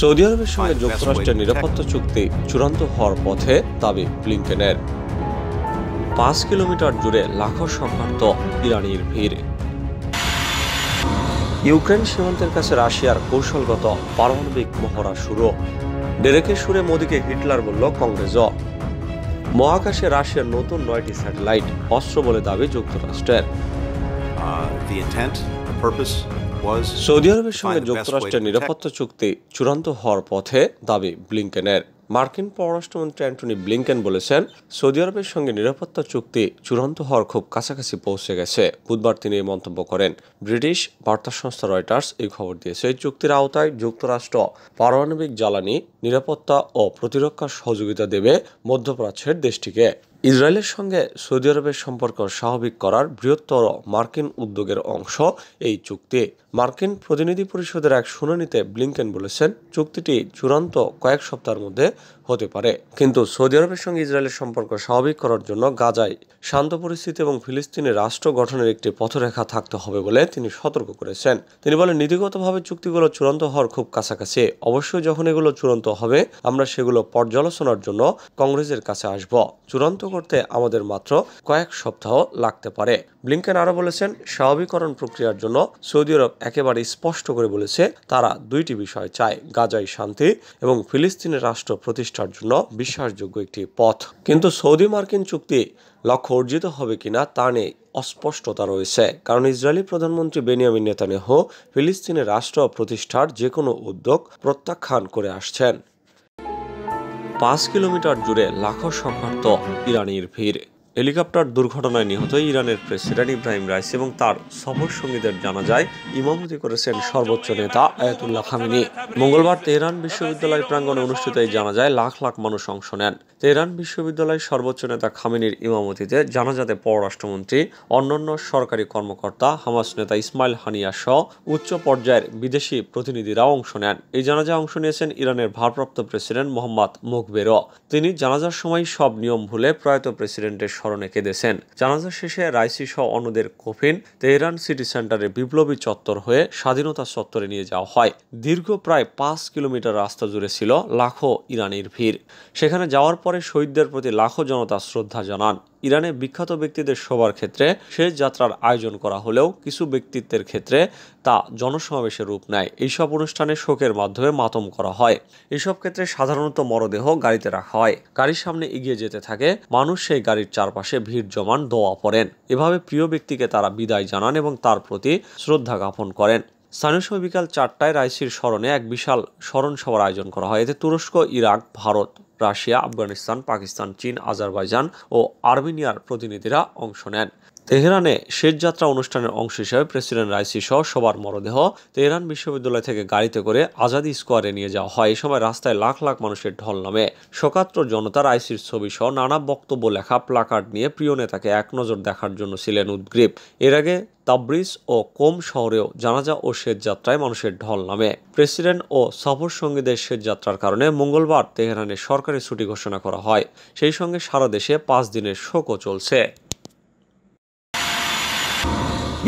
Saudi আরবের সঙ্গে যুক্তরাষ্ট্রের নিরাপত্তা চুক্তি চূড়ান্ত হওয়ার পথে দাবি ব্লিঙ্কেনের পাঁচ কিলোমিটার জুড়ে লাখো সম্ভাব্য ইরানির ভিড় ইউক্রেন সীমান্তের কাছে রাশিয়ার কৌশলগত পারমাণবিক মহড়া শুরু ডেরেকের সুরে মোদীকে হিটলার বলল কংগ্রেস মহাকাশে রাশিয়ার নতুন নয়টি স্যাটেলাইট অস্ত্র বলে দাবি যুক্তরাষ্ট্রের uh, সৌদি আরবের সঙ্গে যুক্তরাষ্ট্রের নিরাপত্তা চুক্তি চূড়ান্ত হওয়ার পথে দাবি ব্লিংকেনের মার্কিন পররাষ্ট্রমন্ত্রী অ্যান্টনি ব্লিংকেন বলেছেন সৌদি আরবের সঙ্গে নিরাপত্তা চুক্তি চূড়ান্ত হওয়ার খুব কাছাকাছি পৌঁছে গেছে বুধবার তিনি এই মন্তব্য করেন ব্রিটিশ বার্তা সংস্থা রয়টার্স এই খবর দিয়েছে এই চুক্তির আওতায় যুক্তরাষ্ট্র পারমাণবিক জ্বালানি নিরাপত্তা ও প্রতিরক্ষা সহযোগিতা দেবে মধ্যপ্রাচ্যের দেশটিকে ইসরায়েলের সঙ্গে সৌদি আরবের সম্পর্ক স্বাভাবিক করার বৃহত্তর মার্কিন উদ্যোগের অংশ এই চুক্তি মার্কিন প্রতিনিধি পরিষদের এক শুনানিতে ব্লিংকেন বলেছেন চুক্তিটি চূড়ান্ত কয়েক সপ্তাহের মধ্যে হতে পারে কিন্তু সৌদি আরবের সঙ্গে ইসরায়েলের সম্পর্ক স্বাভাবিক করার জন্য গাজায় শান্ত পরিস্থিতি এবং ফিলিস্তিনের রাষ্ট্র গঠনের একটি পথরেখা থাকতে হবে বলে তিনি সতর্ক করেছেন তিনি বলেন নীতিগতভাবে চুক্তিগুলো চূড়ান্ত হওয়ার খুব কাছাকাছি অবশ্যই যখন এগুলো চূড়ান্ত হবে আমরা সেগুলো পর্যালোচনার জন্য কংগ্রেসের কাছে আসব চূড়ান্ত করতে আমাদের মাত্র কয়েক সপ্তাহ লাগতে পারে ব্লিংকেন আরও বলেছেন স্বাভাবিকরণ প্রক্রিয়ার জন্য সৌদি আরব একেবারে স্পষ্ট করে বলেছে তারা দুইটি বিষয় চায় গাজায় শান্তি এবং ফিলিস্তিনের রাষ্ট্র প্রতিষ্ঠার জন্য বিশ্বাসযোগ্য একটি পথ কিন্তু সৌদি মার্কিন চুক্তি লক্ষ্য অর্জিত হবে কিনা তা নিয়ে অস্পষ্টতা রয়েছে কারণ ইসরায়েলি প্রধানমন্ত্রী বেনিয়ামিন নেতানেহ ফিলিস্তিনের রাষ্ট্র প্রতিষ্ঠার যে কোনো উদ্যোগ প্রত্যাখ্যান করে আসছেন পাঁচ কিলোমিটার জুড়ে লাখো সংঘাত ইরানির ভিড় হেলিকপ্টার দুর্ঘটনায় নিহত ইরানের প্রেসিডেন্ট ইব্রাহিম রাইস এবং তার সফর সঙ্গীদের জানা যায় ইমামতি করেছেন সর্বোচ্চ নেতা আয়াতুল্লাহ খামিনি মঙ্গলবার তেহরান বিশ্ববিদ্যালয় প্রাঙ্গণে অনুষ্ঠিত এই জানা যায় লাখ লাখ মানুষ অংশ নেন তেহরান বিশ্ববিদ্যালয়ের সর্বোচ্চ নেতা খামিনির ইমামতিতে জানাজাতে পররাষ্ট্রমন্ত্রী অন্যান্য সরকারি কর্মকর্তা হামাস নেতা ইসমাইল হানিয়া সহ উচ্চ পর্যায়ের বিদেশি প্রতিনিধিরাও অংশ নেন এই জানাজায় অংশ নিয়েছেন ইরানের ভারপ্রাপ্ত প্রেসিডেন্ট মোহাম্মদ মুখবেরও তিনি জানাজার সময় সব নিয়ম ভুলে প্রয়াত প্রেসিডেন্টের স্মরণে কেঁদেছেন জানাজা শেষে রাইসি সহ অন্যদের কফিন তেহরান সিটি সেন্টারে বিপ্লবী চত্বর হয়ে স্বাধীনতা চত্বরে নিয়ে যাওয়া হয় দীর্ঘ প্রায় পাঁচ কিলোমিটার রাস্তা জুড়ে ছিল লাখো ইরানির ভিড় সেখানে যাওয়ার পরে শহীদদের প্রতি লাখো জনতা শ্রদ্ধা জানান ইরানে বিখ্যাত ব্যক্তিদের সবার ক্ষেত্রে শেষ যাত্রার আয়োজন করা হলেও কিছু ব্যক্তিত্বের ক্ষেত্রে তা জনসমাবেশের রূপ নেয় এইসব অনুষ্ঠানে শোকের মাধ্যমে মাতম করা হয় এইসব ক্ষেত্রে সাধারণত মরদেহ গাড়িতে রাখা হয় গাড়ির সামনে এগিয়ে যেতে থাকে মানুষ সেই গাড়ির চারপাশে ভিড় জমান দোয়া পড়েন এভাবে প্রিয় ব্যক্তিকে তারা বিদায় জানান এবং তার প্রতি শ্রদ্ধা জ্ঞাপন করেন স্থানীয় সময় বিকাল চারটায় রাইসির স্মরণে এক বিশাল স্মরণ সভার আয়োজন করা হয় এতে তুরস্ক ইরাক ভারত রাশিয়া আফগানিস্তান পাকিস্তান চীন আজারবাইজান ও আর্মেনিয়ার প্রতিনিধিরা অংশ নেন তেহরানে শেষ যাত্রা অনুষ্ঠানের অংশ হিসেবে প্রেসিডেন্ট রাইসি সহ সবার মরদেহ তেহরান বিশ্ববিদ্যালয় থেকে গাড়িতে করে আজাদি স্কোয়ারে নিয়ে যাওয়া হয় এ সময় রাস্তায় লাখ লাখ মানুষের ঢল নামে শোকাত্র জনতা রাইসির ছবি সহ নানা বক্তব্য লেখা প্লাকার্ড নিয়ে প্রিয় নেতাকে এক নজর দেখার জন্য ছিলেন উদ্গ্রীব এর আগে তাবরিজ ও কোম শহরেও জানাজা ও যাত্রায় মানুষের ঢল নামে প্রেসিডেন্ট ও সফর সঙ্গীদের যাত্রার কারণে মঙ্গলবার তেহরানে সরকারি ছুটি ঘোষণা করা হয় সেই সঙ্গে সারা দেশে পাঁচ দিনের শোকও চলছে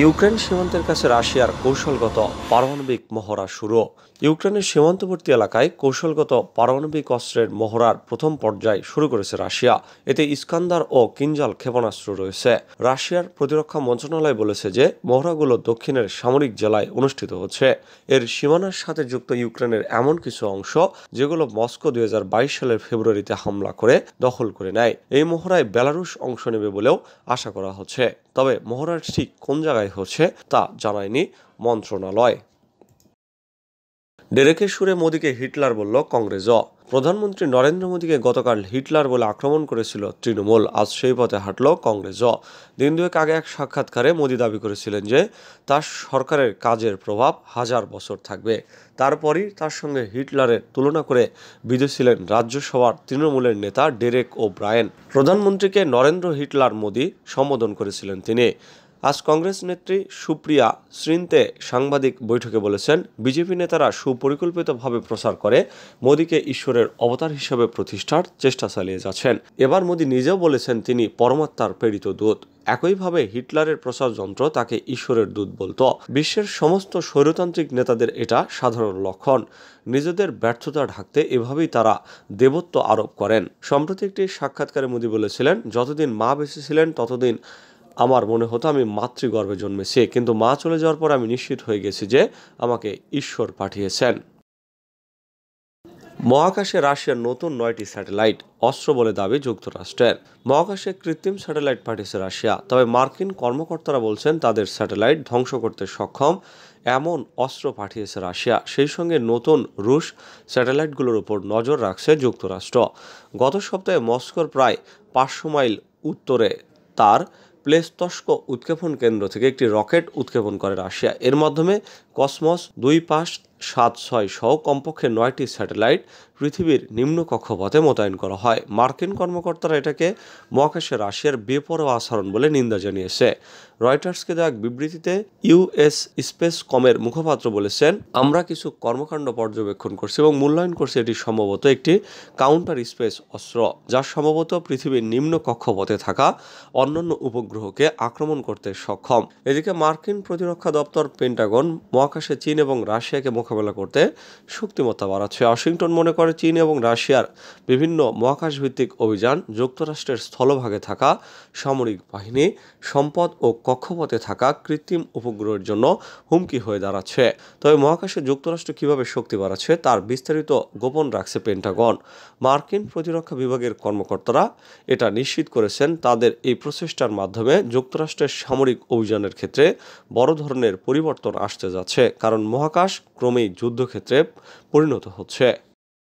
ইউক্রেন সীমান্তের কাছে রাশিয়ার কৌশলগত পারমাণবিক মহড়া শুরু ইউক্রেনের সীমান্তবর্তী এলাকায় কৌশলগত পারমাণবিক অস্ত্রের মহড়ার প্রথম পর্যায় শুরু করেছে রাশিয়া এতে ইস্কান্দার ও কিঞ্জাল ক্ষেপণাস্ত্র রয়েছে রাশিয়ার প্রতিরক্ষা মন্ত্রণালয় বলেছে যে মহড়াগুলো দক্ষিণের সামরিক জেলায় অনুষ্ঠিত হচ্ছে এর সীমানার সাথে যুক্ত ইউক্রেনের এমন কিছু অংশ যেগুলো মস্কো দুই সালের ফেব্রুয়ারিতে হামলা করে দখল করে নেয় এই মহড়ায় বেলারুশ অংশ নেবে বলেও আশা করা হচ্ছে তবে মহড়ার ঠিক কোন জায়গায় ব্যয় হচ্ছে তা জানায়নি মন্ত্রণালয় ডেরেকের সুরে মোদীকে হিটলার বলল কংগ্রেসও প্রধানমন্ত্রী নরেন্দ্র মোদীকে গতকাল হিটলার বলে আক্রমণ করেছিল তৃণমূল আজ সেই পথে হাঁটল কংগ্রেসও দিন দুয়েক আগে এক সাক্ষাৎকারে মোদী দাবি করেছিলেন যে তার সরকারের কাজের প্রভাব হাজার বছর থাকবে তারপরই তার সঙ্গে হিটলারের তুলনা করে ছিলেন রাজ্যসভার তৃণমূলের নেতা ডেরেক ও ব্রায়েন প্রধানমন্ত্রীকে নরেন্দ্র হিটলার মোদী সম্বোধন করেছিলেন তিনি আজ কংগ্রেস নেত্রী সুপ্রিয়া শ্রিন্তে সাংবাদিক বৈঠকে বলেছেন বিজেপি নেতারা সুপরিকল্পিতভাবে প্রচার করে মোদীকে ঈশ্বরের অবতার হিসেবে প্রতিষ্ঠার চেষ্টা চালিয়ে যাচ্ছেন এবার মোদী নিজেও বলেছেন তিনি পরমাত্মার প্রেরিত দূত একইভাবে হিটলারের প্রচার যন্ত্র তাকে ঈশ্বরের দূত বলত বিশ্বের সমস্ত স্বৈরতান্ত্রিক নেতাদের এটা সাধারণ লক্ষণ নিজেদের ব্যর্থতা ঢাকতে এভাবেই তারা দেবত্ব আরোপ করেন সম্প্রতি একটি সাক্ষাৎকারে মোদী বলেছিলেন যতদিন মা বেঁচে ছিলেন ততদিন আমার মনে হতো আমি মাতৃগর্ভে জন্মেছি কিন্তু মা চলে যাওয়ার পর আমি নিশ্চিত হয়ে গেছি যে আমাকে ঈশ্বর পাঠিয়েছেন মহাকাশে রাশিয়ার নতুন নয়টি স্যাটেলাইট অস্ত্র বলে দাবি যুক্তরাষ্ট্রের মহাকাশে কৃত্রিম স্যাটেলাইট পাঠিয়েছে রাশিয়া তবে মার্কিন কর্মকর্তারা বলছেন তাদের স্যাটেলাইট ধ্বংস করতে সক্ষম এমন অস্ত্র পাঠিয়েছে রাশিয়া সেই সঙ্গে নতুন রুশ স্যাটেলাইটগুলোর ওপর নজর রাখছে যুক্তরাষ্ট্র গত সপ্তাহে মস্কোর প্রায় পাঁচশো মাইল উত্তরে তার প্লেস্তস্ক উৎক্ষেপণ কেন্দ্র থেকে একটি রকেট উৎক্ষেপণ করে রাশিয়া এর মাধ্যমে কসমস দুই পাঁচ সাত ছয় সহ কমপক্ষে নয়টি স্যাটেলাইট পৃথিবীর নিম্ন কক্ষপথে মোতায়েন করা হয় মার্কিন কর্মকর্তারা এটাকে মহাকাশে রাশিয়ার বেপরোয়া আচরণ বলে নিন্দা জানিয়েছে রয়টার্সকে দেওয়া এক বিবৃতিতে ইউএস স্পেস কমের মুখপাত্র বলেছেন আমরা কিছু কর্মকাণ্ড পর্যবেক্ষণ করছি এবং মূল্যায়ন করছি এটি সম্ভবত একটি কাউন্টার স্পেস অস্ত্র যা সম্ভবত পৃথিবীর নিম্ন কক্ষপথে থাকা অন্যান্য উপগ্রহকে আক্রমণ করতে সক্ষম এদিকে মার্কিন প্রতিরক্ষা দপ্তর পেন্টাগন মহাকাশে চীন এবং রাশিয়াকে মোকাবেলা করতে শক্তিমত্তা বাড়াচ্ছে ওয়াশিংটন মনে করে করে চীন এবং রাশিয়ার বিভিন্ন মহাকাশভিত্তিক অভিযান যুক্তরাষ্ট্রের স্থলভাগে থাকা সামরিক বাহিনী সম্পদ ও কক্ষপথে থাকা কৃত্রিম উপগ্রহের জন্য হুমকি হয়ে দাঁড়াচ্ছে তবে মহাকাশে যুক্তরাষ্ট্র কিভাবে শক্তি বাড়াচ্ছে তার বিস্তারিত গোপন রাখছে পেন্টাগন মার্কিন প্রতিরক্ষা বিভাগের কর্মকর্তারা এটা নিশ্চিত করেছেন তাদের এই প্রচেষ্টার মাধ্যমে যুক্তরাষ্ট্রের সামরিক অভিযানের ক্ষেত্রে বড় ধরনের পরিবর্তন আসতে যাচ্ছে কারণ মহাকাশ ক্রমেই যুদ্ধক্ষেত্রে পরিণত হচ্ছে